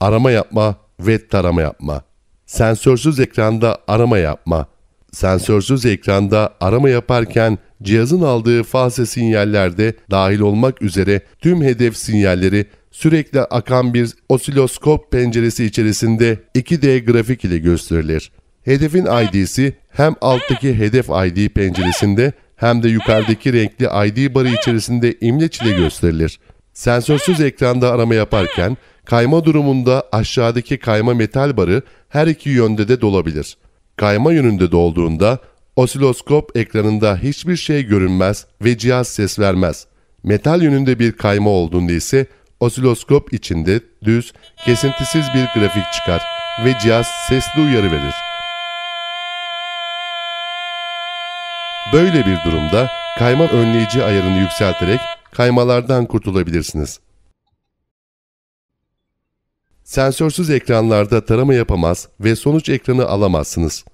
arama yapma ve tarama yapma. Sensörsüz ekranda arama yapma. Sensörsüz ekranda arama yaparken cihazın aldığı fase sinyallerde dahil olmak üzere tüm hedef sinyalleri sürekli akan bir osiloskop penceresi içerisinde 2D grafik ile gösterilir. Hedefin ID'si hem alttaki hedef ID penceresinde hem de yukarıdaki renkli ID barı içerisinde imleç ile gösterilir. Sensörsüz ekranda arama yaparken Kayma durumunda aşağıdaki kayma metal barı her iki yönde de dolabilir. Kayma yönünde dolduğunda osiloskop ekranında hiçbir şey görünmez ve cihaz ses vermez. Metal yönünde bir kayma olduğunda ise osiloskop içinde düz, kesintisiz bir grafik çıkar ve cihaz sesli uyarı verir. Böyle bir durumda kayma önleyici ayarını yükselterek kaymalardan kurtulabilirsiniz. Sensörsüz ekranlarda tarama yapamaz ve sonuç ekranı alamazsınız.